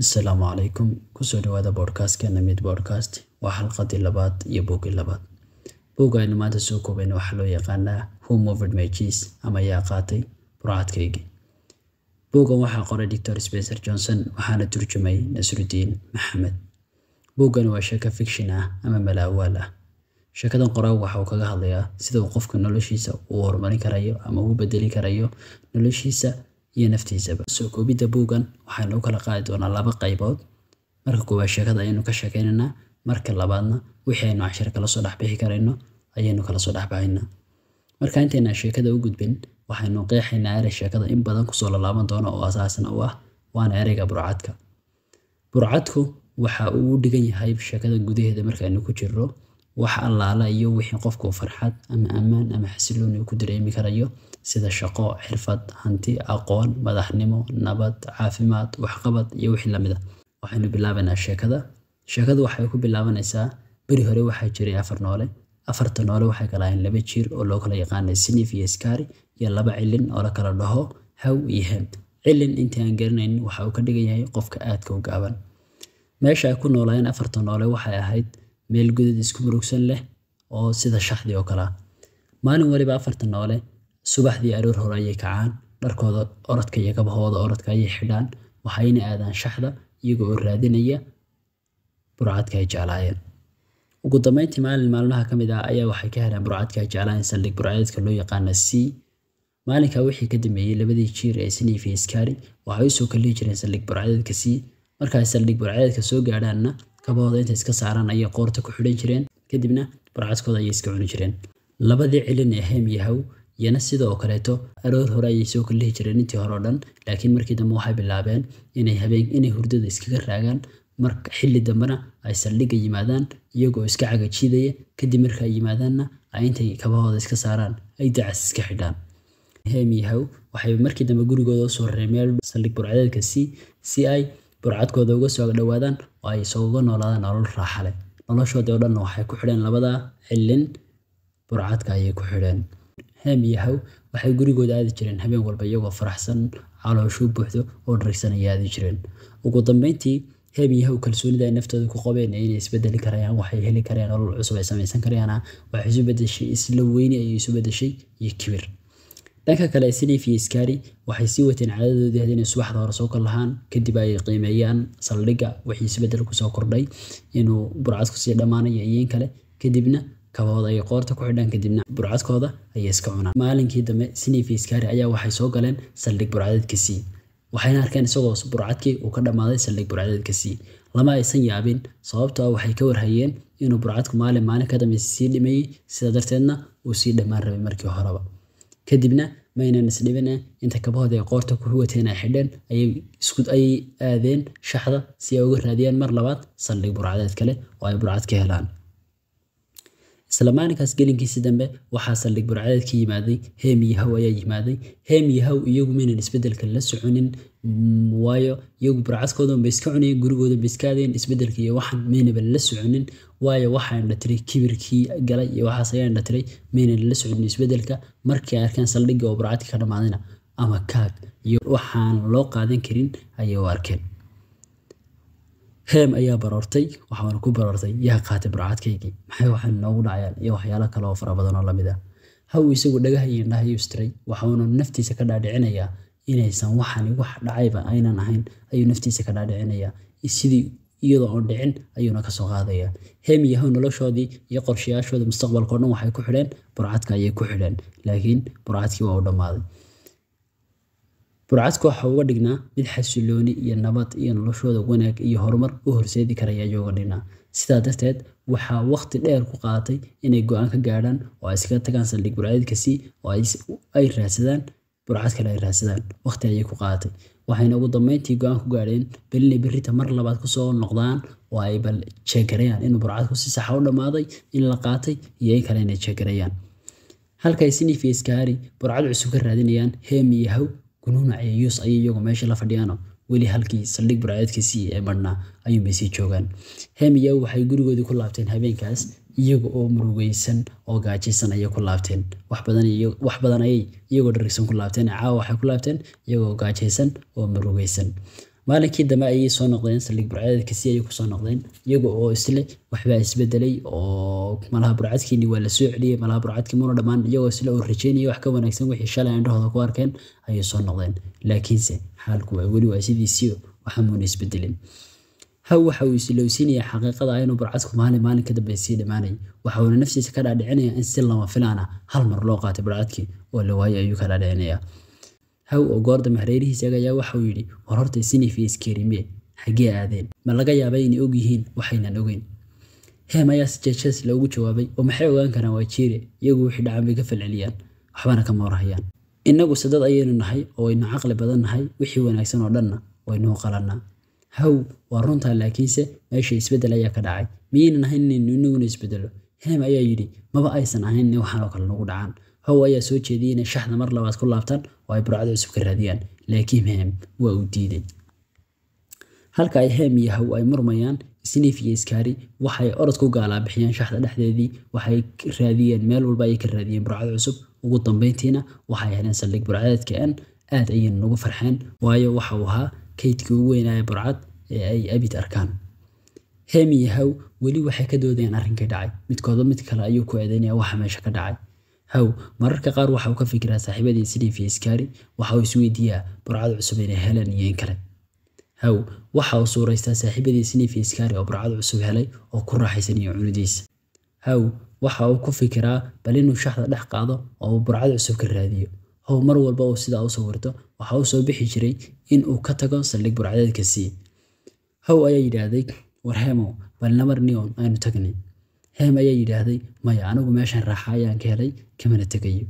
assalaamu calaykum kusoo dhawaada boodhkastkeena mid boodhkast waa xalqadii labaad iyo boogii labaad boog aynu maanta soo koobayna waxaa loo yaqaanaa who moved my cheese ama yaa qaatay burcadkaygii boogan waxaa qoray doctor spencer johnson waxaana turjumay nasrudiin maxamed booggani waa shako fiction ah ama malaawaal ah sheekadan qoraal waxa uu kaga hadlayaa sida uu qofka noloshiisa uu horumarin karayo ama uu bedeli karayo noloshiisa iyo e naftiisaba soo koobidda buugan waxaanu u kala qaadi doonaa laba qaybood marka koowaad sheekada ayaynu ka sheekaynaynaa marka labaadna wixii aynu cashir kala soo dhexbixi karayno ayaynu kala soo dhexbaxaynaa marka intaynaan sheekada u gudbin waxaynu qeexaynaa erey sheekada in badan kusoo lalaaban doona oo asaasna u ah waana ereyga burcadka burcadku waxa uu u dhigan yahay sheekada gudaheeda markaaynu ku jirro wax allaala iyo wixii qofku farxad ama ammaan ama xasilooni ku dareemi karayo sida shaqo xirfad hanti aqoon madaxnimo nabad caafimaad waxqabad iyo wixii lamid ah. waxaynu bilaabanaa sheekada sheekadu waxay ku bilaabanaysaa beri hore waxaa jiray afar noole afarta noole waxay kala laba jiir oo loo kala yaqaanay sinif iyo iskaari iyo laba cilin oo la kala dhaho haw iyo hem cilin intii aan garanaynin waxa uu ka dhigan yahay qofka aadka u gaaban meesha ay ku noolaayeen afarta noole waxay ahayd meel godad isku murugsan leh oo sida shaxdii oo kale ah. maalin waliba afartan noole subaxdii aroor hore ayay kacaan dharkooda orodka iyo kabahooda orodka ayay xidhaan waxayna aadaan shaxda iyagoo oo raadinaya burcadka ay jeclaayeen ugu dambeyntii maalin maalmaha ka mid ah ayaa waxay ka heleen burcadka ay jeclaayeen saldhig burcadeedka loo yaqaana c maalinka wixii ka dambeeyey labadii jiir ee sniif iyo iskaari waxay u soo jireen saldhig burcadeedka c markaay saldhig burcadeedka soo gaadhaanna kabahooda inta iska saaraan ayay qoorta ku xidhan jireen kadibna barcadkooda ayay iska cuni jireen labadii cilin ee heem yahow iyana sidoo kaleeto aroor hore ayay soo kallihi jireen intii hore oo dhan laakiin markii dambe waxay bilaabeen inay habeen inay hurdada iskaga raagaan marka xilli dambena ay saldhigga yimaadaan iyagoo iska cagajiidaya kadib marka ay yimaadaanna ay intay kabahooda iska saaraan ay dacas iska xidhaan heem yahow waxay markii dambe gurigooda soo rareen meel saldhig burcadeedka si ay burcadkooda uga soo agdhowaadaan oo ay isuguga noolaadaan nolol raaxa leh noloshoodii oo dhanna waxay ku xidheen labada cillin burcadka ayay ku xidheen heem iyo haw waxay gurigooda aadi jireen habeen walba iyagoo faraxsan calooshuu buuxdo oo dharagsan ay aadi jireen ugu dambeyntii heem iyo haw kalsoonida ay naftooda ku qabeen inay isbedeli karayaan waxay heli karayaan nolol cusub ay samaysan karayaana ah, waxay isu bedeshay isla weyni ayay isu bedeshay iyo kibir dhanka kale slif iyo waxay sii wateen caadadoodii hadday inay subaxda hore soo kor lahaan kadib ay qiimeeyaan saldhigga wixii isbedel kusoo kordhay inuu burcad kusii dhammaanayo iyiin kale kadibna kabahooda ayay qoorta ku xidhaan kadibna burcadkooda ayay iska cunaan maalinkii dambe snif iyo ayaa waxay soo galeen saldhig burcadeedkasii waxayna arkeen isagoo burcadkii uu ka dhammaaday saldhig burcadeedkasii lama aysan yaabin sababtoo ah waxay ka warhayeen inuu burcadku maalin maalin ka dambeysa sii dhimayey sida darteedna uu sii dhammaan rabay markii horeba kadibna maynan isdhibin inta kabahood ay qoorta ku huwateen ay xidheen ayay aadeen shaxda si ay uga raadiyaan mar labaad saldhig burcadeed kale oo ay burcad ka helaan isla maalinkaas gelinkiisii dambe waxaa saldhig burcadeed ka yimaaday heem yahow ayaa yimaaday heem yahow iyagu maynan isbedelka la soconin waayo iyagu burcadkoodan bay iska cunayeen gurigoodan bay isbedelka iyo waxan maynaba la soconin waayo waxaa indhatiray kibirkii galay iyo waxaas ayaa indhatiray maynan la socodin isbedelka markay arkeen saldhigga oo burcadka ka dhamaadina ama kaag iyo waxaan loo qaadan karin ayay u arkeen heem ayaa baroortay waxaan ku baroortay yaa qaatay burcadkaygii maxay waxaan noogu dhacayaan iyo waxyaalo kale oo fara badan oo lamid ah haw isagu dhagaha iyo indhaha iyu istiray waxaanu naftiisa ka dhaadhicinayaa inaysan waxaan igu dhacayba aynan ahayn ayuu naftiisa ka dhaadhicinaya sidii iyadoo hor dhicin ayuuna kasoo qaadaya hem noloshoodii iyo qorshayaashooda mustaqbalkao dhan waxay ku xidheen burcadka ayay ku xidheen laakiin burcadkii waa u dhammaaday burcadka waxa uga dhignaa mid xasilooni iyo nabad iyo noloshooda wanaag iyo horumar u horseedi karayayouga dhignaa sidaa darteed waxaa waqti dheer ku qaatay inay go-aan ka gaadhaan oo ay iskaga tagaan saldhig burcadeedkasii oo ay raadsadaan burcad ay raadsadaan waqti ayay ku qaatay waxayna ugu dambeyntii go-aan ku gaadheen belinay berita mar labaad kusoo noqdaan oo ay bal jeegarayaan inuu burcadku si saxa ah u dhammaaday in la qaatay iyo in kale inay jeegarayaan halkaay sinif burcad cusub ka raadinayaan heem gunuunac iyo yuus ayay iyagu meesha la fadhiyaano weli halkii saldhig burcadeedkiisii ee marhnaa ayuunbay sii joogaan heem waxay gurigoodii ku laabteen habeenkaas iyaga oo murugeysan oo gaajaysan ayay ku laabteen wax badan ayay iyagoo dharigsan ku laabteen caawa waxay ku laabteen iyagoo gaajaysan oo murugeysan maalinkii dambe ayay soo noqdeen saldhig burcadeedka ayay kusoo noqdeen iyaga oo isle waxbaa isbedelay oo malaha burcadkiini waa la celiyey malaha burcadkii muna dhammaan iyagoo isle oo rajeynaya wax ka wanaagsan wixii shalay indhahooda ku arkeen ayay soo noqdeen laakiinse xaalku waa weli waa sidiisii waxamuuna isbedelin Howe waxa uu islowsiinayay xaqiiqada ah inuu barcadku maalin maalin ka sii dhamaanayay waxa uuna naftiisa ka dhaadhicinaya in si lama filaan hal mar loo qaatay barcadkii oo la waayay ayuu ka dhaadhicinayaa Howe oo goor dambe waxa uu yidhi war horta Snif iyo Skerime xaggee aadeen ma laga yaabay inay og yihiin waxaynan ogeyn Hem ayaa si jeejees loogu jawaabay oo maxay ogaan karaan waa iyagu wixii dhacan bay ka falceliyaan waxbana kama warhayaan innagu sadad ayaynu nahay oo waynu caqli badan nahay wixii wanaagsan oo dhanna waynuu qalanaa haw waa runtaa laakiinse meesha isbedel ayaa ka dhacay miyaynan ahayn inaguna isbedelo hinam ayaa yidhi maba aysan ahayn waxaanoo kale nagu dhacaan how ayaa soo jeediyey inay shaxda mar labaad ku laabtaan oo ay burcada cusub ka raadiyaan laakiin hem waa uu diiday halka ay hem iyo haw ay murmayaan isniif iyo iskaari waxay orod gaalaa bixiyaan shaxda dhexdeedii waxay raadiyeen meel walba ayay ka raadiyeen burcada cusub ugu dambeyntiina waxay heleen saldhig burcadeedka n aad ayayna nagu farxeen waayo waxa ahaa kaydkii ugu weynaaye burcad ee ay abid arkaan heemi yahow weli waxay ka doodayaan arrinkii dhacay midkooda mid kale ayuu ku eedaynaya waxa meesha ka dhacay haw mararka qaar waxa uu ka fikiraa saaxiibadiisi dhiif iyo waxa uu isweydiiyaa burcad cusub inay heleen iyo kale haw waxa uu suuraystaa saaxiibadiisi dhiif iyo oo burcad cusub helay oo ku raaxaysan iyo cunidiisa haw waxa uu ku fikiraa bal inuu shaxda dhex qaado oo uu burcad cusub ka raadiyo how mar walba uu sidaa u sawirto waxaa u bixi jiray in uu ka tago saldhig burcadeedka how ayaa yidhaahday war hemow bal namar neon aanu tagnay hem ayaa yidhaahday maya anigu meeshan raaxa ayaan ka helay kamana tegayo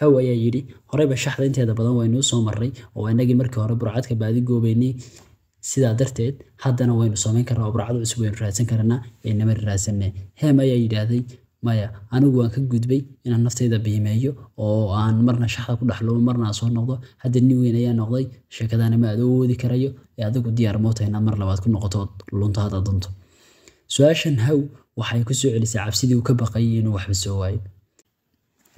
how ayaa yidhi horeyba shaxda inteeda badan waynuu soo marray oo inagii markii hore burcadka baadi goobeynay sidaa darteed haddana waynu samayn karnaa oo burcado cusub waynu raadsan karnaa ee namar raadsanne hem ayaa yidhaahday maya anigu waan ka gudbay inaan naftayda biimeeyo oo aan marna shaxda ku dhexlumo marna soo noqdo hadda nin weyn ayaa noqday sheekadaana ma adoodi karayo ee adigu diyaar moo inaad mar labaad ku noqoto luntaada dunto su-aashan haw waxay ku soo celisaa cabsidii uu ka baqayay inuu waxba soo waayo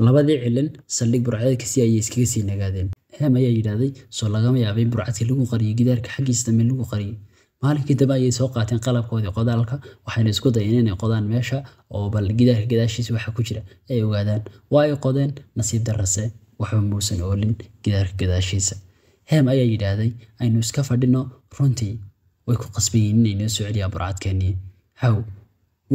labadii cilin saldhig burcadeedkasi ayay iskaga sii nagaadeen hem ayaa yidhaahday soo lagama yaabay in burcadkii lagu qariyay gidaarka xaggiis dambe lagu qariyay maalinkii dambe ayay soo qaateen qalabkoodii qodaalka waxayna isku dayeen inay qodaan meesha oo bal gidaarka gadaashiisa waxa ku jira ay ogaadaan waa ay qodeen nasiib darase waxba muusan oolin gidaarka gadaashiisa heem ayaa yidhaahday aynu iska fadhino runtii way ku qasban yihiin inay noo soo celiyaan burcadkeennii haw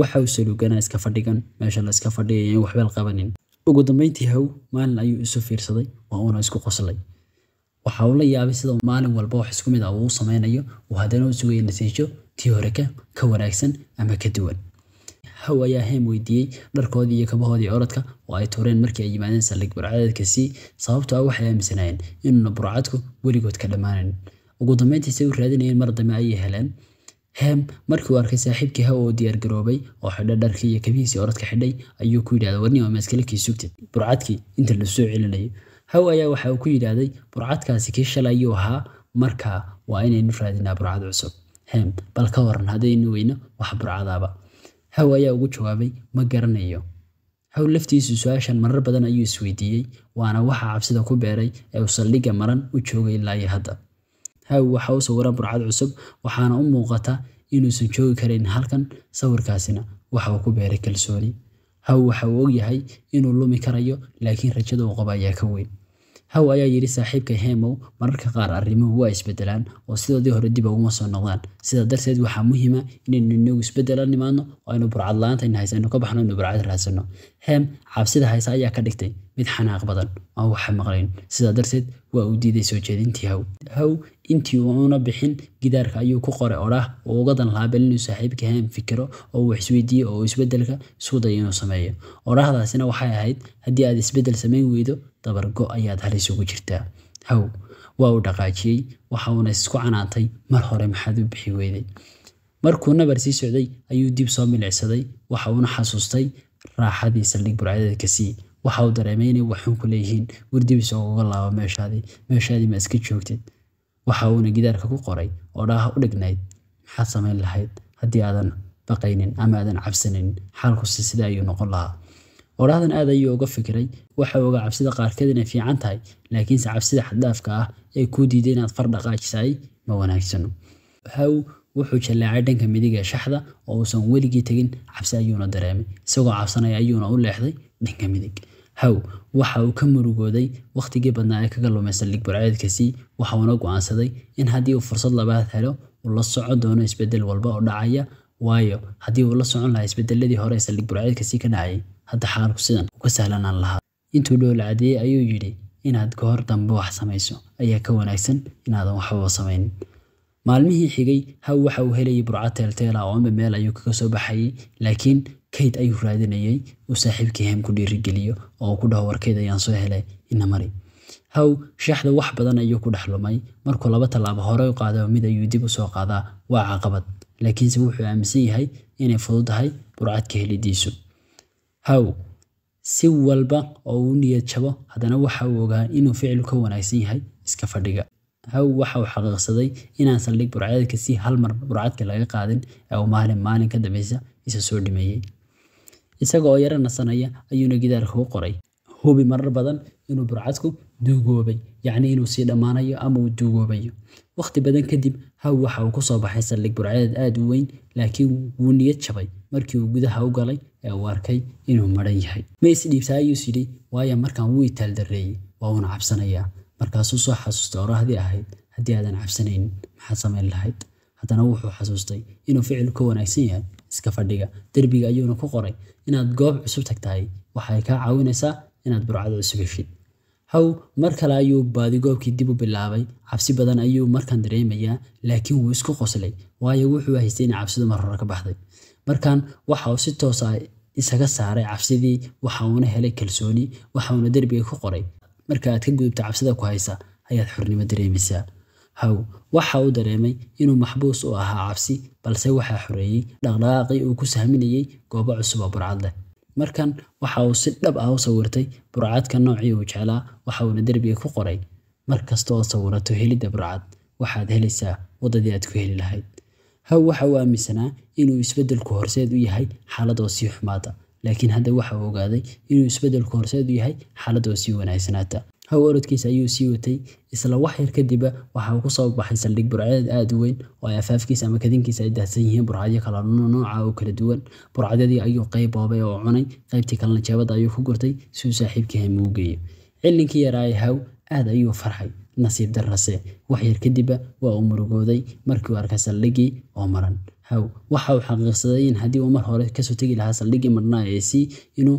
waxa uu iska fadhigan meeshan la iska fadhiyaya qabanin ugu dambeyntii haw maalin ayuu isu fiirsaday waa uuna isku qoslay waxa la yaabay sida maalin walba wax isku mid ah uu sameynayo uu haddana u sugayo natiijo tii hore ka wanaagsan ama ka duwan haw ayaa heem weydiiyey dharkoodii iyo kabahoodii orodka oo ay tuureen markii ay yimaadeen saldhig burcadeedka sababtoo ah waxay aaminsanayeen inuuna burcadku weligood ka dhammaanayn ugu dambeyntii say u raadinayeen mar dambe ayay heleen heem markii uu arkay saaxiibkii haw oo diyaargaroobay oo xidhay dharkii iyo kabihiisii orodka xidhay ayuu ku yidhahda warnima meeskale kii sugtid burcadkii inta la soo celinayay haw ayaa waxa uu ku yidhaahday burcadkaasi kii shalay ayuu ahaa markaa waa inaynu raadinaa burcad cusub hem bal ka waran haddaynu weyno wax burcadaaba haw ayaa ugu jawaabay ma garanayo haw laftiisu su-aashan marar badan ayuu isweydiiyey waana waxa cabsida ku beeray ee uu saldhigga maran u joogay ilaayo hadda haw waxa u sawiran burcad cusub waxaana u muuqata inuusan joogi karayn halkan sawirkaasina waxa uu ku beeray kalsooni haw waxa uu ogyahay inuu lumi karayo laakiin rajada uu qaba ayaa ka weyn Haw ayaa yidhi saaxiibka Hemow mararka qaar arrimuhu waa isbedelaan oo sidoodii hore dib uguma soo noqdaan sidaa darteed waxaa muhiima inaynu inagu isbedelaan nimaadno oo aynu burcad la'aanta aynu ka baxno aynu burcad raadsanno heem cabsida haysa ayaa ka dhigtay mid xanaaq badan oo waxa maqlayn sidaa darteed waa uu diiday soo jeedintii haw haw intii uuna bixin gidaarka ayuu ku qoray odhah oo uga danlaabeen inuu saaxiibka heem fikiro oo uu isweydiiye oo isbeddelka suuday inuu sameeyo odhahdaasina waxay ahayd haddii aad isbeddel samayn weydo dabargo ayaad halis ugu jirtaa haw waa uu dhaqaajiyey waxa uuna isku canaantay mar hore maxaad u bixi weyday markuu nabar sii socday ayuu dib soo milicsaday waxa uuna xasuustay raaxadii saldhig burcadeeda ka sii waxa uu dareemay inay waxuun ku leeyihiin wardibiis oo uga laaba meeshaadii meeshaadii ma iska joogtid waxa uuna gidaarka ku qoray oo dhaaha u dhignayd maxaad samayn lahayd haddii aadan baqaynin ama aadan cabsanaynin xaalkusi sida ayuu noqon lahaa odhaadan aad ayuu uga fikiray waxa uu oga cabsida qaarkeed inay fiican tahay laakiinse cabsida xaddhaafka ah ee kuu diiday inaad far dhaqaajisay ma wanaagsano waxa uu wuxuu jallaacay dhanka midig ee shaxda oo uusan weligii tegin cabsi ayuuna dareemay isagoo cabsanaya ayuuna u leexday dhanka midig haw waxa uu ka murugooday wakhtigii badnaa ee kaga lumay saldhig burceedkiisii waxauna go'aansaday in haddii uu fursad labaad helo uu la socon doono isbeddel walba oo dhacaya waayo haddii uu la socon lahaa isbeddeladii hore ee ka dhacayay hadda xaalku sidan u sahlanaan lahaa intuu dhowlacadiyey ayuu yidhi inaad ka dambe wax samayso ayaa ka wanaagsan inaadan waxbaba samayn maalmihii xigay haw waxa uu helayay burca teelteela ah oo amba meel ayuu kaga soo baxayay laakiin kayd ayuu raadinayay uu saaxiibkii hem ku dhiirigeliyo oo ku dhaho warkeyd ayaan soo helay ina mari haw shaaxda wax badan ayuu ku dhexlumay markuu laba tallaabo hore u qaado mid ayuu dib u qaadaa waa caqabad laakiinse wuxuu aaminsan yahay inay fududahay burcadka helidiisu haw si walba oo uu niyad jabo haddana waxa uu ogaa inuu ficil ka wanaagsan yahay iska fadhiga Howe waxa xaqiiqsaday inaan saldhig burcadka si hal mar burcadka laga qaadin ee uu maalin maalin ka dambaysa isa soo dhameeyay. Isaga oo yara nasanaya ayuuna gidaarka u qoray, hubi marar badan inuu burcadku duugoobay, yacni inuu sii dhammaanayo ama uu duugoobayo. Waqti badan kadib, haw waxa uu kasoo baxay saldhig burcadeed aad u weyn, laakiin wuu niyad jabay markii uu gudaha u galay ee uu arkay inuu madhan yahay. Ma is dhiibtaa yidhi, waayo markaan wuu i waa uun cabsanayaa markaasuu soo xasuustay hore haddii ahayd haddii aadan cabsanaynin maxaa samayn lahayd haddana wuxuu xasuustay inuu ficil ka wanaagsan yahay iska fadhiga derbiga ayuuna ku qoray inaad goob cusub tagtahay waxa kaa caawinaysaa inaad burcada cusub heshid haw mar kale ayuu baadigoobkii dib u bilaabay cabsi badan ayuu markaan dareemayaa laakiin wuu isku qoslay waayo wuxuu haystay in cabsidu mar ka baxday markan waxa uu si toos ah isaga saaray cabsidii waxa uuna helay kalsooni waxa uuna derbiga ku qoray marka aad ka gudubta cabsida ku haysa ayaad xornimo dareemaysaa haw waxa uu dareemay inuu maxbuus u ahaa cabsi balse waxaa xoreeyey dhaqdhaqaaqii uu ku sahminayey goobo cusub oo burcad leh markan waxa uu si dhab ah u sawirtay burcadka noocii uu jeclaa waxa uuna derbiga ku qoray mar kasta oo sawirato helidda burcad waxaad helaysaa waddadii aad ku heli lahayd haw waxa uu aaminsanaa inuu isbeddelku horseed u yahay xaaladoo sii xumaada laakiin hadda waxa uu ogaaday inuu isbeddelku horseedu yahay xaalad oo sii wanaagsanaata haw orodkiisa ayuu sii watay isla wax yar kadiba waxa uu kusoo baxay saldhig burcadeed aada u weyn oo ay afaafkiisa ama kadinkiisa ay daahsan yihiin burcadyo kala nooca oo kala duwan burcadadii ayuu qayb oobay oo cunay qaybtii kalena jeebada ayuu ku gurtay si uu saaxiibkii haym ugu geeyo cillinkii yaraay haw aada ayuu farxay nasiib darrase wax yar kadiba waa uu murugooday markii uu arkay saldhigii oo maran Howe waxa uu xaqiijiyay in haddii uu mar hore ka soo lahaa saldhiggii madhnaa ee inuu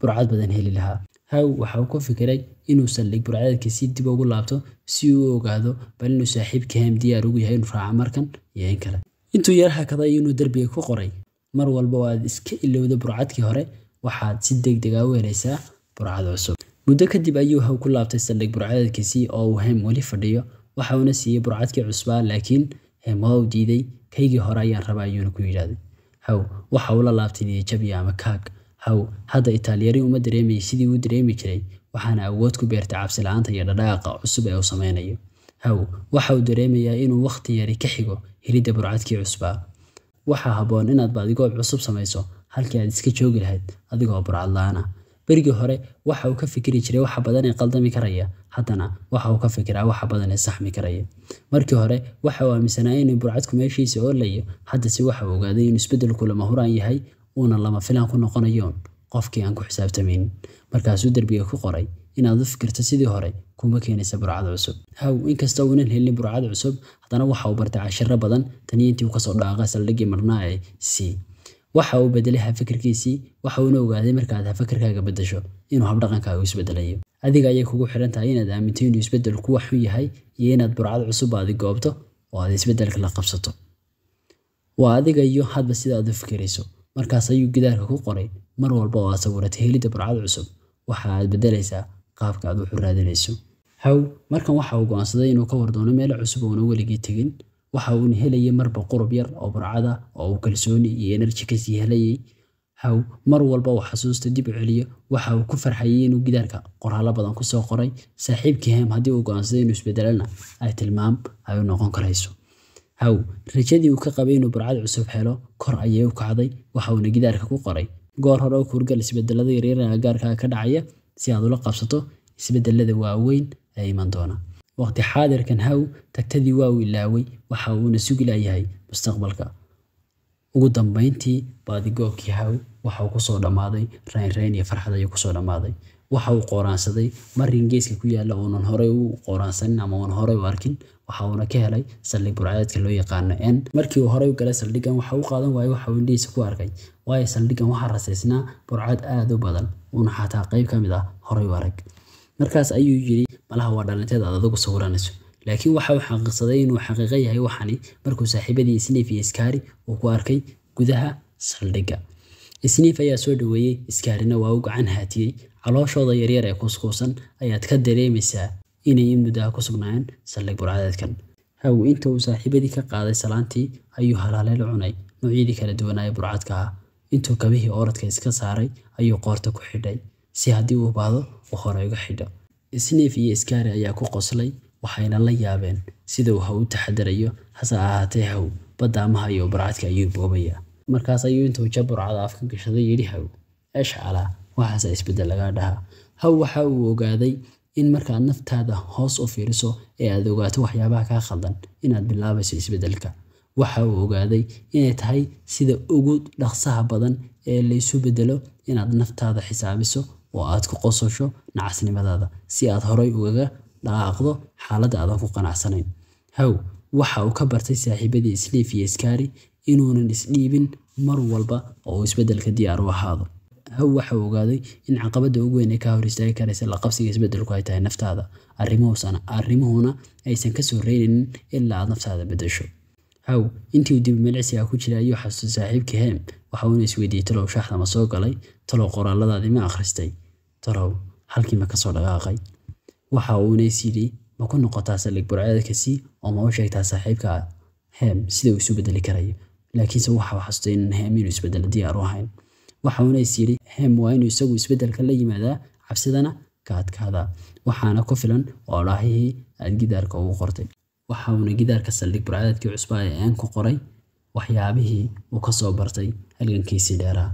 burcad badan heli lahaa. Howe waxa uu ku fikiray inuu saldhig burcadkiisa dib ugu laabto si uu ogaado bal inuu saaxiibkiiHam diyaar ugu yahay inuu raaco markan iyo in kale. Intuu yara hakaday ayuu derbiga ku qoray: Mar walba oo iska ilowda burcadkii hore, waxaad si degdeg ah u helaysaa burcad cusub. Muddo kadib ayuu Howe ku laabtay saldhig burcadkiisii oo uu Ham weli fadhiyo, waxa uuna siiyay burcadkii cusbaa, laakiin Ham waa diiday kaygii hore ayaan rabaa ayuuna ku yidhaahday haw waxa ula laabtay niyadjabiya ama kaag haw hadda itaalyari uma dareemaya sidii uu dareemi jiray waxaana awood ku beertay cabsila-aanta iyo dhadhaaqa cusub ee uu samaynayo haw waxa uu dareemayaa inuu wakhti yari ka xigo helidda burcadkii cusbaa waxaa habboon inaad baadigoob cusub samayso halkii aad iska joogi lahayd adigoo burcad la'aan ah berigii hore waxa uu ka fikiri jiray waxa badan ee qaldami karaya haddana waxa uu ka fikiraa waxa badan ee saxmi karaya markii hore waxa uu aaminsanaa inay burcadku meeshiisa oolayo haddase waxa uu ogaaday inuu isbedelku lama huraan yahay uuna lama filaan ku noqonayoon qofkii aan ku xisaabtamayn markaasuu derbiga ku qoray inaad u fikirto sidii hore kuma keenaysa burcad cusub haw inkasta uunan helin burcad cusub haddana waxa uu bartay cashiro badan taniyantii uu kasoo dhaaqay saldhiggii marnaa ee c waxa uu bedelay hafikirkiisii waxa uuna ogaaday markaad hafakarkaaga bedasho inuu habdhaqankaaga isbedelayo adiga ayay kugu xiran tahay inaad aaminto inuu isbedel wax u yahay iyo inaad burcad cusub aadi goobto oo aad isbedelka la qabsato waa adiga iyo hadba sida aad u fikirayso markaas ayuu gidaarka ku qoray mar walba oo aad sawirata helidda burcad cusub waxa aad bedelaysaa qaabka aad wuxu raadinayso haw markan waxa uu go'aansaday inuu ka war doono cusub oona weligii tegin waxa uun helaya marba qurub yar oo burcada oo uu kalsooni iyo energy kasii helayay haw mar walba uu xasuusta dib u celiyo waxa uu ku farxayay inuu gidaarka qoraallo badan kusoo qoray saaxiibkii hem haddii uu go'aansaday inuu isbedelana ay tilmaam ay u noqon karayso haw rajadii uu ka qabay inuu burcad cusub helo kor ayay u kacday waxa uuna gidaarka ku qoray goor hore oo kuurgal isbedelada yaryar ee agagaarkaaga ah ka dhacaya si aad ula qabsato isbedelada waaweyn ee iman doona waqti xaadirkan haw tagtadii waa ilaaway waxa uuna sugi layahay mustaqbalka ugu dambayntii baadigoobkii haw waxa uu kusoo dhammaaday raynrayn iyo farxad ayuu kusoo dhammaaday waxa uu qooraansaday marin geeska ku yaalla uunan horey u qooraansanin ama uunan horey u arkin waxa uuna ka helay saldhig burcadeedka loo yaqaano n markii uu horey u galay saldhiggan waxa u qaadan waayey waxa uu indhihiisa ku arkay waayo saldhiggan waxaa rasaysnaa burcad aad u badan uuna xataa qayb ka mid ah horey u arag markaas ayuu yidhi malaha waa dhalinteed aad adigu sawiranayso laakiin waxa uu xaqiiqsaday inuu xaqiiqo yahay waxani markuu saaxiibadii isniif iyo iskaari uu ku arkay gudaha saldhigga isniif ayaa soo dhaweeyey iskaarina waa u gacan haatiyey calooshooda yaryar ee kuuskuusan ayaad ka dareemaysaa inay in ku sugnaayeen saldhig burcadeedkan haw inta uu saaxiibadii ka qaaday salaantii ayuu halaaleel cunay noocyadii kala duwanaaye burcadka ah intuu kabihii ooradka iska saaray ayuu qoorta ku xidhay si haddii uu baahdo oo horeyga xidha isniif iyo iskaari ayaa ku qoslay waxayna la yaabeen sida ha u taxadarayo hase ahaatee haw badda ama hayo ayuu boobaya markaas ayuu intuu jabur cadaaf gashaday yidhi haw eesh calaa waxaase isbedel lagaa dhahaa haw waxa uu ogaaday in markaad naftaada hoos u fiiriso ee aad ogaato waxyaabaha kaa khaldan inaad bilaabayso isbeddelka waxa uu ogaaday inay tahay sida ugu dhaqsaha badan ee laysu bedelo inaad naftaada xisaabiso oo aad ku qososho nacasnimadaada si aad horay ugaga dhaqaaqdo xaaladda aadan ku qanacsanayn how waxa uu ka bartay saaxiibadii Sliif iyo Skari inuunan isdhiibin mar walba oo isbeddelka diyaar u ahaado how waxa uu ogaaday in caqabadda ugu weyn ee ka hor istaagi karaysa la isbeddelku ay tahay naftaada arrimuhuna arrimuhuna aysan ka soo reebin ilaa aad naftaada beddesho how intii uu dib milicsiga ku jiray ayuu xasuustay saaxiibkii Hem waxa uu isweydiiyay talow shaaxda soo galay talow qoraalladaadii ma akhristay tarow halkii ma kasoo dhaqaaqay waxa uu inaysidhi ma ku noqotaa salig burceedka oo ma u sheegtaa saaxiibka heem sida uu isu bedeli karayo laakiinse waxa xasutay inan heem inuu isbedelo diyaar ahayn waxa uu inaysidhi heem waa inuu isagu isbedelka la yimaadaa cabsidana ka adkaada waxaana ku filan oolaahihii aad gidaarka ugu qortay waxa uuna gidaarka saldhig burcadeedkii cusbaa ee aan ku qoray waxyaabihii uu ka soo bartay halgankiisii dheeraa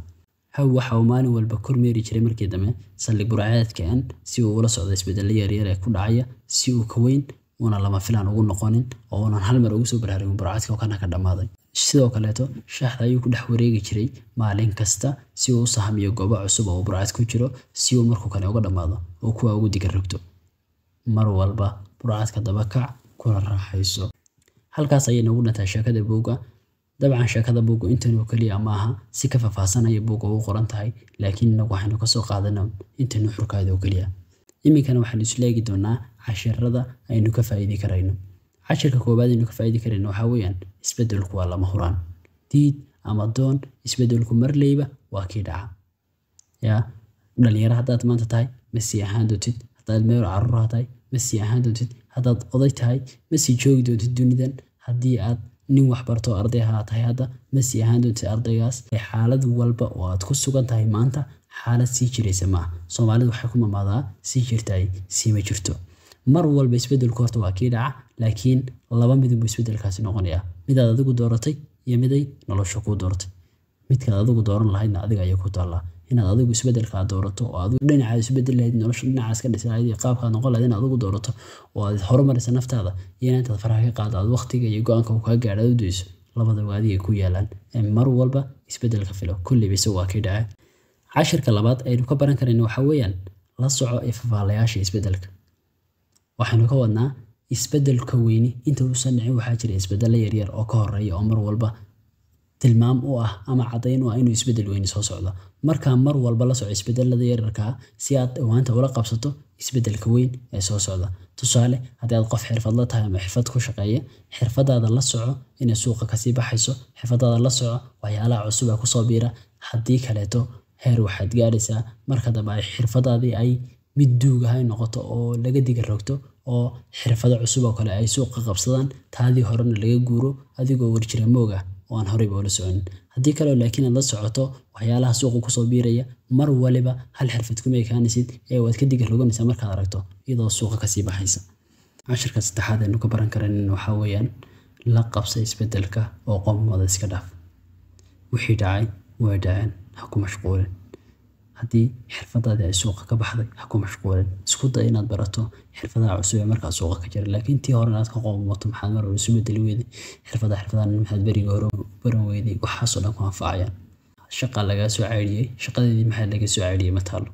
Howe waxa uu maalin walba kormeeri jiray markii dambe saldhig burcadeedkan si uu ula socdo isbeddellada yaryar ee ku dhacaya si uu ka weyn una lama filaan ugu noqonin oo uunan hal mar ugu soo baraarugin burcadka oo kana ka dhammaaday sidoo kaleeto shaaxda ayuu ku dhex wareegi jiray maalin kasta si uu u sahamiyo goobo cusub oo burcaad ku jiro si uu markuu kale uga dhammaado oo kuwa ugu diga rogto mar walba burcadka daba kuna raaxayso halkaas ayay noogu dhantahay sheekada buugga dabcan sheekada buugga intan oo keliya ma aha si ka faahfaasanaya buugga ugu qoran tahay laakiin waxaynu kasoo qaadana intanu xurkaada oo keliya iminkana waxaanu isleegi doonaa cashirada aynu ka faa'iidi karayno cashirka koowaad aynu ka faa'iidi karayno waxaa weeyaan isbedelku waa lama huraan diid ama doon isbedelku marleyba waa kii dhaca yaa dhalinyaro haddaad maanta tahay masi ahaan doontid haddaad meel caruuraha tahay masi ahaan doontid haddaad oday tahay masi joogi doontid dunidan haddii aad nin waxbartoo arday haa tahay hadda ma sii ahaan doontay ardaygaas xaalad walba oo aad ku sugan tahay maanta xaalad sii jiraysa ma ah soomaalidu waxay ku mamaadaa sii jirtay sii ma jirto mar walba isbedelku horta waa kii dhaca laakiin laba midunbuu isbedelkaasi noqonaya midaad adigu dooratay iyo miday nolosha kuu dooratay midkaad adigu dooran lahaydna adiga ayay ku taallaa inaad adigu isbedelkaa doorato oo adigu dhinacaad isbedel lahayd nolosha dhinacaas ka dhisi lahayd iyo qaabkaa noqon lahayd in adigu doorato oo aad horumarisa naftaada iyo inaantaad faraha ka qaado aad waqtiga iyo go-aanka kaa gaadho u dayso labadaba adiga ku yaalaan mar walba isbedel filo kulliba isagu waa kii cashirka labaad aynu ka baran karayna waxaa weeyaan la soco ee fafaalayaasha isbedelka waxaanu ka wadnaa isbedelka weyni inta uusan dhicin waxaa jira isbedella yaryar oo ka horeeya oo mar walba tilmaam u ah ama caddayn u ah inuu isbedel weyni soo socdo markaa mar walba la soco isbedelada yararkaa si aad awaanta ula qabsato isbedelka weyn ee soo socda tusaale haddii aad qof xirfadla tahay ama xirfad ku shaqeeya xirfadaada la soco inay suuqa kasii baxayso xirfadaada la soco waxyaalaha cusub kusoo biira haddii kaleeto heer waxaad gaaraysaa marka dambe ay xirfadaadii ay mid duugahay noqoto oo laga diga rogto oo xirfado cusub oo kale ay suuqa qabsadaan taadii horena laga guuro adigoo warjira moog ah oo aan horeyba ula soconin haddii kaleoo laakiin aad la socoto waxyaalaha suuqa kusoo biiraya mar waliba hal xirfad kuma ekaanaysid ee waad ka diga roganaysaa markaad aragto iyadoo suuqa kasii baxaysa cashirka saddexaad aynu ka baran karan waxaa weeyaan la qabsa isbedelka oo qoomooda iska dhaaf wixii dhacay waa dhaceen ha ku mashquulin haddii xirfadaadi ay suuqa ka baxday ha ku mashquulin isku da inaad barato xirfadaha cusub ee markaa suuqa ka jira laakiin tii hore inaad ka qoomato maxaad mar isu bedeli weyday xirfada xirfadahan maxaad beriga hore baran weyday waxaasoo dhan ku anfacayaan shaqa lagaa soo caydhiyey shaqadeedii maxaa laga soo caydhiyey ma taalo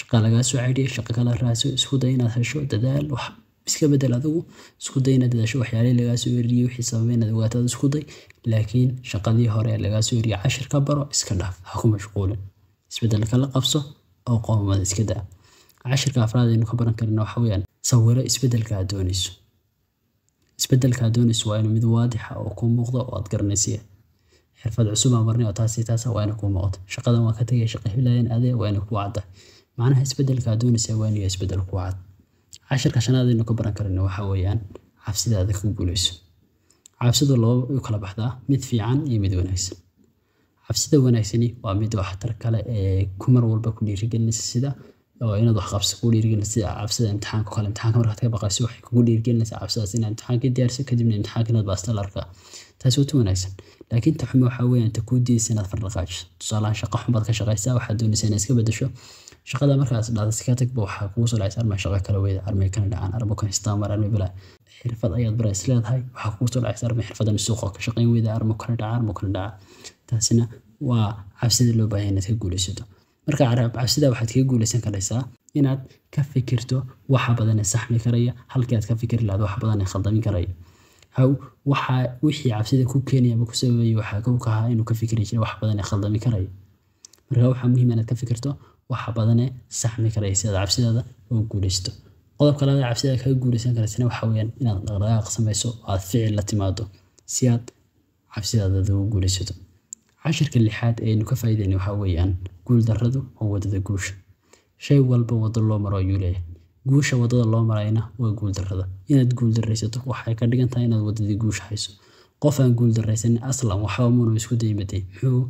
shaqa lagaa soo caydhiyey shaqa kala raadso isku da inaad hesho dadaal wax iska bedel adigu isku day inaad dadaasho waxyaalihii lagaa soo eriyey wixii sababay inaad ogaataad isku day laakiin shaqadii hore ee lagaa soo eriyey cashir ka baro iska dhaaf ha ku mashquulin isbedelka kala qabso oo qoomada iska daa cashirka afraad aynu ka baran karna waxa weeyaan sawiro isbedelka aad doonayso isbedelka aad doonayso waa inuu mid waadixa ah oo kuu muuqda oo aad garanaysiya xirfad cusub aan marnay oo taasi taasa ah waa inay kuu muuqato shaqadan waa ka tegaya shaqa hiblaayan adee waa inay kuu cadda macnaha isbedelka aad doonaysaa waa inuu isbedel kuu cad cashirka shanaad aynu ka baran karna waxa weeyaan cabsidaada ka guulayso cabsidu laba u kala baxdaa mid fiican iyo mid wanaagsan xabsida wanaagsani waa mid waxtar kale ee kumar walba ku dhiirigelinaysa sida inaad waxqabsi ku dhiirigelinaysa sida cabsida imtixaanka kale imtixaanka markaad ka baqayso waxay kugu dhiirigelinaysaa cabsidaas inaad imtixaankii diyaarso kadibna imtixaanka inaad baasta larka taasi wata wanaagsan laakiin ta xume waxaa weeyaan ta kuu diidaysa inaad fardhaqaajiso tusaalahaan shaqo xun ka shaqaysaa waxaad doonaysaa inaad iska bedasho shaqada markaas dhacda iska tagba waxaa kugu soo dhacaysa arma shaqo kala weyda armi kana dhacaan arma konstaamar armi bilaa xirfad ayaad bara is waxaa kugu soo dhacaysa arma xirfadan suuqa ka shaqayn weyda arma kana dhaca arma kana dhaca taasina waa cabsida loo baahaya inaad ka guuleysato marka caraab cabsida waxaad kaga guulaysan karaysaa inaad ka fikirto waxa badan saxmi karaya halkii aad ka fikiri lahayd wax badan khaldamin karaya haw waxa wixii cabsida ku keenaya ama ku sababaya waxaa ku kahaa inuu ka fikiri jiray wax badan khaldami karaya marka waxaa muhiim ah inaad ka fikirto waxa badanee saxmi karaya si aad cabsidaada oo guulaysto qodobka labaad cabsida kaga guulaysan karaysana waxa weeyaan inaad dhaqdhaqaaq samayso oo aad ficil la timaado si aad cabsidaada ugu guulaysato cashirka lixaad ee aynu ka faa'iideyna waxaa weeyaan guul darradu oo waddada guusha shay walba waddo loo maro ayuu leeyahay guusha wadada loo marayna waa guul inaad guul waxay ka dhigan tahay inaad waddadii guusha hayso qof aan guul aslan waxba muuna isku daymatay muxuu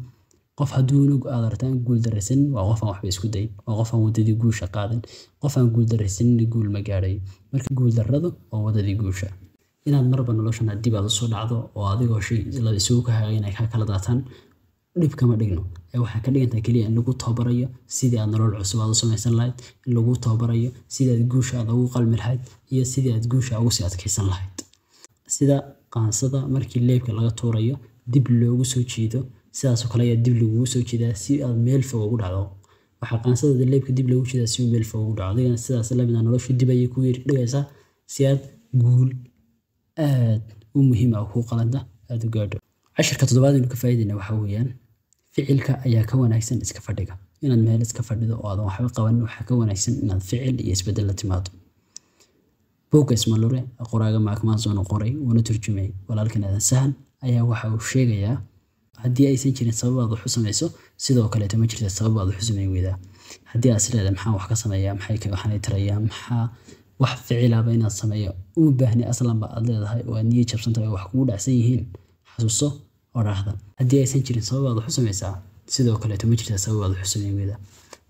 qof hadduu aad artaan guul waa qof waxba isku dayin waa qof aan guusha qaadan qof aan guul ma gaadhay marka guul waa waddadii guusha inaad marba noloshan dib aad usoo dhacdo oo adigoo shay isugu ka hagayn ka kala daataan dhib kama dhigno waxaa ka dhigantaa keliya in lagu tababarayo sidii aad nolol cusub aad u samaysan lahayd in lagu tababarayo sidii aad guusha aad ugu qalmi lahayd iyo sidii aad guusha ugu sii adkaysan lahayd sida qaansada markii leebka laga tuurayo dib loogu soo jiido sidaasoo kale ayaa dib lagugu soo jiidaa si aad meel fog ugu dhacdo waxaa qaansada leebka dib loogu jiidaa si meel fog ugu dhacdo adigana sidaas lamida ah noloshu dib ayay ku yiri dhigaysaa si aad guul aad u muhiim ah kuu qalanta aad u gaadho cashirka toddobaad aynu ka faa'iidayna waxaa weeyaan ficilka ayaa ka wanaagsan iska fadhiga inaad meel iska fadhido oo aadan waxba qabanin waxaa ka wanaagsan inaad ficil iyo isbedel la timaado bogas malure qoraaga maakmaansoona qoray wuuna turjumay walaalkan aadan sahan ayaa waxa uu sheegayaa haddii aysan jirin sabab aad wax samayso sidoo kaleeto ma jirta sabab aad wax samayn weydaa haddii aad isleeda maxaan wax ka sameeyaa maxay kaga xanay maxaa wax ficilaba inaad sameeyo uma baahni aslanba aad leedahay oo aad niyad jabsan wax kugu dhacsan yihiin xasuuso oo raahda haddii aysan jirin sabab aad samaysaa sidoo kaleeto ma jirtaa sabab aad samayn weydaa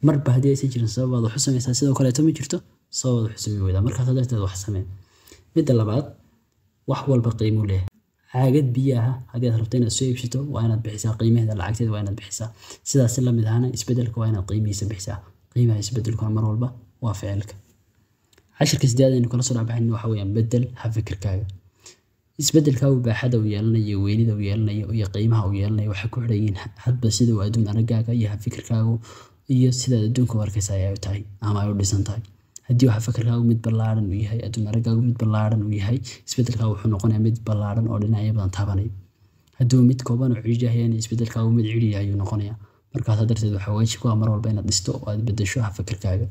marba haddii aysan jirin sabab aad samaysaa sidoo kaleeto ma jirto sabab aad samayn weydaa markaas darteed wax samee midda labaad wax walba qiimo leh caagad biyo ah rabto inaad soo iibsato waa inaad bixisaa qiimaheeda lacagteeda waa inaad bixisaa sidaasi lamid ahana isbedelka waa inaad qiimihiisa bixisaa qiimaha isbedelkuna mar walba waa ficilka cashirka sideed aynu kala soo dhabaxayna waxa weeyaan bedel ha fikirkaaga isbedelka uu baaxada u yeelanayo weynida u yeelanayo iyo qiimaha u yeelanayo waxay ku xidhan yihiin hadba sida uu adduun aragaaga iyo fikirkaagu iyo sidaad adduunka u arkaysa ayay u tahay ama ay u dhisan tahay haddii waxa fikirkaagu mid ballaaran uu yahay adduun aragaagu mid ballaaran uu yahay isbedelkaagu wuxuu noqonayaa mid ballaaran oo dhinacyo badan taabanaya haddii mid kooban oo cidhi yahay isbedelkaagu mid cidhi ayuu noqonayaa markaas darteed waxaa waajib ku ah mar walba inaad dhisto oo aad bedesho ha ah fikirkaaga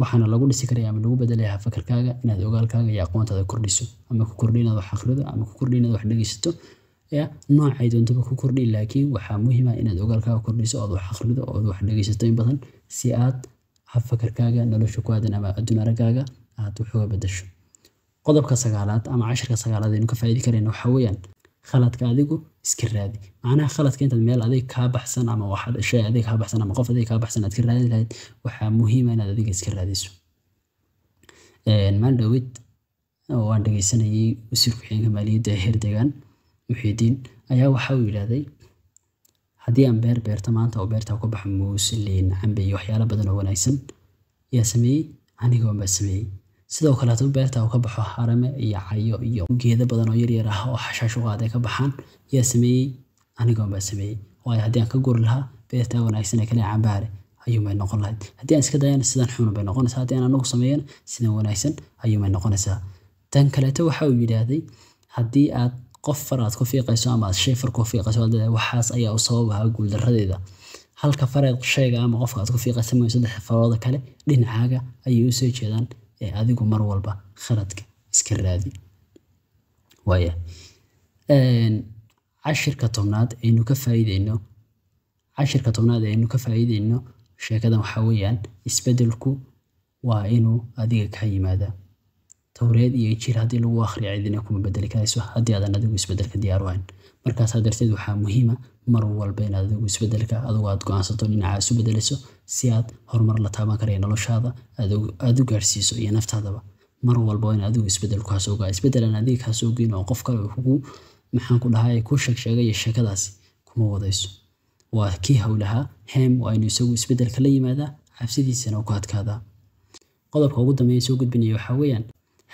waxaana lagu dhisi karaa ama lagu bedelayaa fakarkaaga inaad ogaalkaaga iyo aqoontaada kordhiso ama ku kordhi inaad wax akhrido ama ku kordhi inaad wax dhegeysato ya noocay doontaba ku kordhi laakiin waxaa muhiim ah inaad ogaalkaaga kordhiso ood wax akhrido ood wax dhegeysato in badan si aad hafakarkaaga nolosha ku aadan ama adduun araggaaga aad waxooga bedasho qodobka sagaalaad ama cashirka sagaalaad aynu ka faa'iidi karayna waxaa weeyaan khaladka adigu iska raadi macnaha khaladka intaad meel adig kaa baxsan ama wax shay adig kaa baxsan ama qof adig kaa baxsan aad ka raadi lahayd waxaa muhiima ah inaad adiga iska raadiso maalin dhowid waan dhegeysanayay wasiir ku-xigeenka maaliyadda ee heer deegaan muxiidiin ayaa waxa uu yidhaahday haddii aan beer beerta maanta oo beertaa ku baxa muus liin cambe iyo waxyaalo badan oo wanaagsan yaa sameeyey anigoonbaa sameeyey sidoo kaleeto beerta uu ka baxo harame iyo cayo iyo geeda badan oo yaryar ah oo xashaash u ka baxaan yaa sameeyey anigoon baa sameeyey waayo haddii aan ka guri lahaa beertaa wanaagsan ee kale cambaare ayuun noqon lahayd haddii aan iska dayana sidan xun bay noqonaysaa haddii aan anagu sameeyana sidan wanaagsan ayuun noqonaysaa tan kaleeto waxa uu yidhaahday haddii aad qof far aad ku fiiqayso ama aad shay far ku fiiqayso waxaas ayaa u sabab guuldaradeeda halka fareed shayga ama qofka aad ku fiiqaysa mooy saddex farooda kale dhinacaaga ayay usoo jeedaan ee adigu mar walba khaladka iska raadi waaya cashirka tobnaad aynu ka faa'iideyno cashirka tobnaad aynu ka faa'iideyno sheekadan waxaa weeyaan isbedelku waa inuu adiga ka yimaadaa towreed iyo jir haddii lagu akhriya cidina kuma bedeli karayso haddii aadan adigu isbedelka diyaar u ahayn markaasaa darteed waxaa muhiima mar walba inaad adigu isbedelka adigu aad aansato dhinacaa isu bedelayso si aad horumar la taaban karaya noloshaada aad u gaarsiiso iyo naftaadaba mar walba in adigu isbedel kaasoo gaa isbedelan adiga kaasoo geyn oo qof kale kugu maxaan ku dhahay ku sheegsheegaya sheekadaasi kuma wadayso waa kii howlahaa heem waa inuu isagu isbedelka la yimaadaa cabsidiisana u ku adkaadaa qodobka ugu dambeeya soo gudbinaya waxaa weeyaan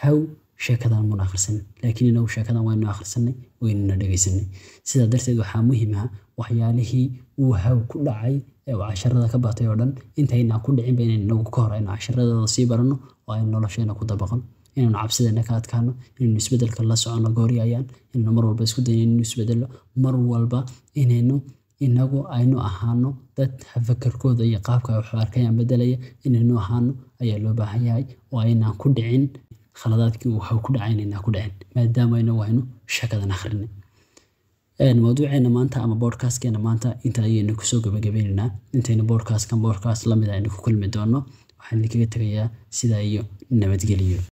haw sheekadan muna akhrisanin laakiin inagu sheekadan waynuna akhrisanay waynuna dhegaysanay sidaa darteed waxaa muhim ah waxyaalihii uu haw ku dhacay casharada ka batay oo dhan intaynaan ku dhicinba inan inagu ka hor aynu casharadooda sii barano oo aynu nolosheena ku dabaqan inaynu cabsideena ka adkaano inaynu isbedelka la soconno gooryaayaan inaynu mar walba isku dayno inaynu isbedelo mar walba inaynu inagu aynu ahaano dad fakarkooda iyo qaabka wax arkayaan bedelaya inaynu ahaano ayaa loo baahan yahay oo aynaan ku dhicin khaladaadkii waxa ku dhacay inaynan ku dhicin maadaama aynu shakadan akhrinay mawduuceena maanta ama boodhkastkeena maanta inta ayaynu kusoo gabagabaynaynaa intaynu boodhkastkan boodhkast lamid ah aynu ku kulmi doono waxaan idinkaga tegayaa sidaa iyo nabadgeliyo